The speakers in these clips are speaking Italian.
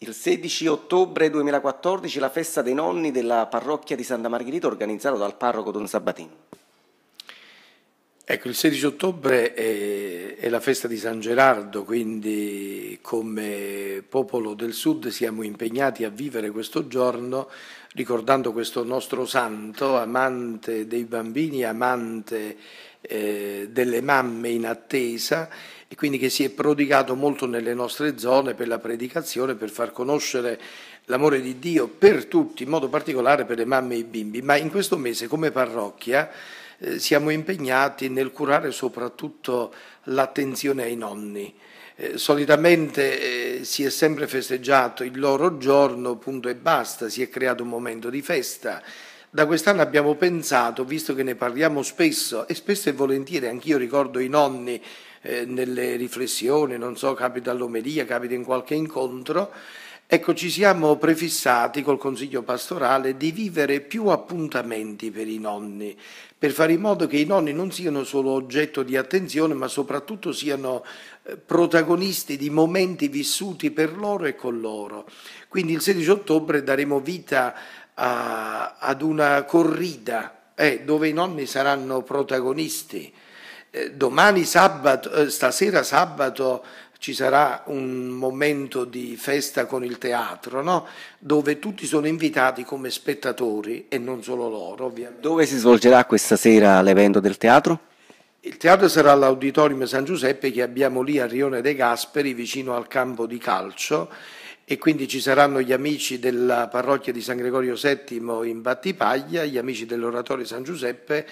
Il 16 ottobre 2014 la festa dei nonni della parrocchia di Santa Margherita organizzata dal parroco Don Sabatino. Ecco, il 16 ottobre è, è la festa di San Gerardo, quindi come popolo del Sud siamo impegnati a vivere questo giorno ricordando questo nostro santo, amante dei bambini, amante eh, delle mamme in attesa e quindi che si è prodigato molto nelle nostre zone per la predicazione, per far conoscere l'amore di Dio per tutti, in modo particolare per le mamme e i bimbi. Ma in questo mese come parrocchia eh, siamo impegnati nel curare soprattutto l'attenzione ai nonni. Eh, solitamente eh, si è sempre festeggiato il loro giorno, punto e basta, si è creato un momento di festa. Da quest'anno abbiamo pensato, visto che ne parliamo spesso, e spesso e volentieri anch'io ricordo i nonni eh, nelle riflessioni, non so, capita all'omelia, capita in qualche incontro, ecco ci siamo prefissati col Consiglio pastorale di vivere più appuntamenti per i nonni, per fare in modo che i nonni non siano solo oggetto di attenzione, ma soprattutto siano eh, protagonisti di momenti vissuti per loro e con loro. Quindi il 16 ottobre daremo vita a, ad una corrida eh, dove i nonni saranno protagonisti. Eh, domani sabato, eh, stasera sabato ci sarà un momento di festa con il teatro, no? dove tutti sono invitati come spettatori e non solo loro, ovviamente. Dove si svolgerà questa sera l'evento del teatro? Il teatro sarà all'Auditorium San Giuseppe che abbiamo lì a Rione dei Gasperi, vicino al campo di calcio e quindi ci saranno gli amici della parrocchia di San Gregorio VII in Battipaglia, gli amici dell'Oratorio San Giuseppe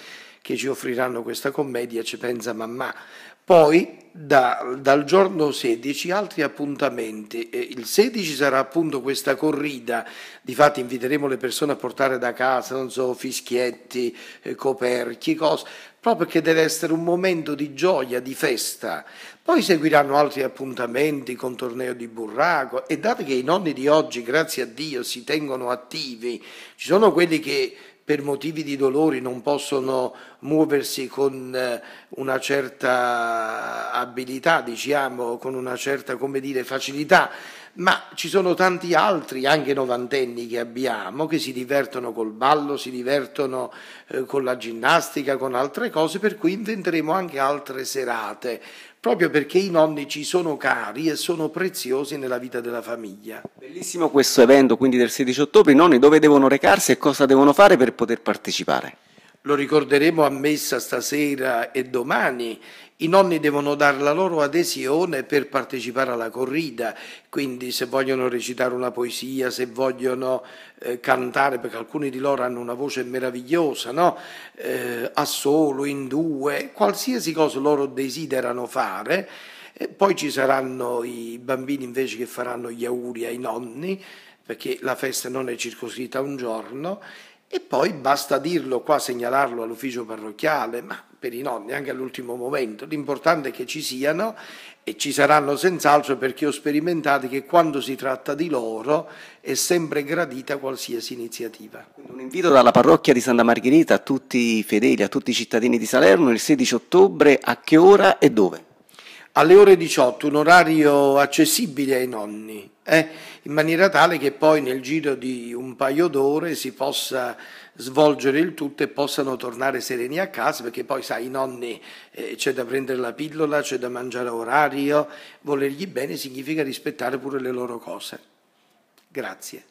che ci offriranno questa commedia ci pensa mamma. Poi da, dal giorno 16 altri appuntamenti. Il 16 sarà appunto questa corrida, di fatto inviteremo le persone a portare da casa, non so, fischietti, eh, coperchi, cose, proprio perché deve essere un momento di gioia, di festa. Poi seguiranno altri appuntamenti con torneo di burraco e dato che i nonni di oggi, grazie a Dio, si tengono attivi, ci sono quelli che per motivi di dolori non possono muoversi con eh, una certa abilità, diciamo, con una certa come dire, facilità ma ci sono tanti altri, anche novantenni che abbiamo, che si divertono col ballo, si divertono eh, con la ginnastica, con altre cose, per cui inventeremo anche altre serate, proprio perché i nonni ci sono cari e sono preziosi nella vita della famiglia. Bellissimo questo evento, quindi del 16 ottobre, i nonni dove devono recarsi e cosa devono fare per poter partecipare? Lo ricorderemo a messa stasera e domani i nonni devono dare la loro adesione per partecipare alla corrida, quindi se vogliono recitare una poesia, se vogliono eh, cantare, perché alcuni di loro hanno una voce meravigliosa, no? eh, a solo, in due, qualsiasi cosa loro desiderano fare. E eh, poi ci saranno i bambini invece che faranno gli auguri ai nonni, perché la festa non è circoscritta un giorno e poi basta dirlo qua, segnalarlo all'ufficio parrocchiale, ma per i nonni anche all'ultimo momento. L'importante è che ci siano e ci saranno senz'altro perché ho sperimentato che quando si tratta di loro è sempre gradita qualsiasi iniziativa. Un invito dalla parrocchia di Santa Margherita a tutti i fedeli, a tutti i cittadini di Salerno il 16 ottobre a che ora e dove? alle ore 18, un orario accessibile ai nonni, eh? in maniera tale che poi nel giro di un paio d'ore si possa svolgere il tutto e possano tornare sereni a casa, perché poi sai, i nonni eh, c'è da prendere la pillola, c'è da mangiare a orario, volergli bene significa rispettare pure le loro cose. Grazie.